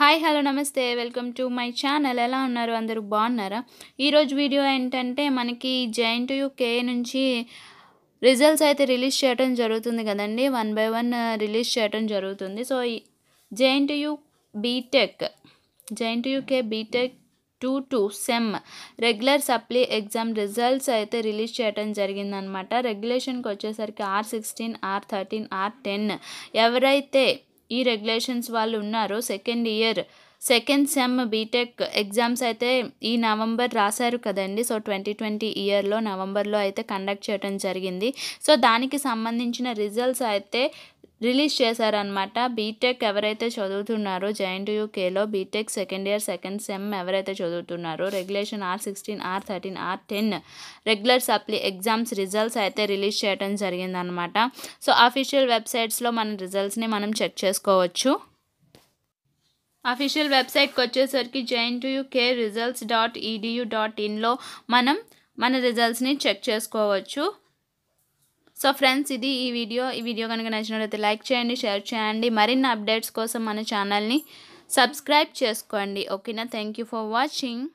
hi hello నమస్తే welcome to my channel ఎలా ఉన్నారు అందరూ బాగున్నారా ఈరోజు వీడియో ఏంటంటే మనకి జెఎన్టీయూ కే నుంచి రిజల్ట్స్ అయితే రిలీజ్ చేయడం జరుగుతుంది కదండి వన్ బై వన్ రిలీజ్ చేయడం జరుగుతుంది so you B Tech JNTU K B Tech two two sem regular supply exam results అయితే రిలీజ్ చేయడం జరిగిందనమాట రెగ్యులేషన్కి వచ్చేసరికి R sixteen R thirteen R ten ఎవరైతే ఈ రెగ్యులేషన్స్ వాళ్ళు ఉన్నారు second year second sem B Tech exams అయితే ఈ నవంబర్ రాశారు కదండి సో ట్వంటీ ట్వంటీ ఇయర్లో నవంబర్లో అయితే కండక్ట్ చేయడం జరిగింది సో దానికి సంబంధించిన రిజల్ట్స్ అయితే రిలీజ్ చేశారనమాట బీటెక్ ఎవరైతే చదువుతున్నారో యూకేలో B Tech second year second sem ఎవరైతే చదువుతున్నారో regulation R sixteen R thirteen R ten regular supply exams results అయితే రిలీజ్ చేయడం జరిగిందనమాట సో అఫీషియల్ వెబ్సైట్స్లో మన రిజల్ట్స్ని మనం చెక్ చేసుకోవచ్చు అఫీషియల్ వెబ్సైట్కి వచ్చేసరికి UK results dot edu dot ఇన్లో మనం మన రిజల్ట్స్ని చెక్ చేసుకోవచ్చు సో ఫ్రెండ్స్ ఇది ఈ వీడియో ఈ వీడియో కనుక నచ్చినట్లయితే లైక్ చేయండి షేర్ చేయండి మరిన్ని అప్డేట్స్ కోసం మన ఛానల్ని సబ్స్క్రైబ్ చేసుకోండి ఓకేనా థ్యాంక్ ఫర్ వాచింగ్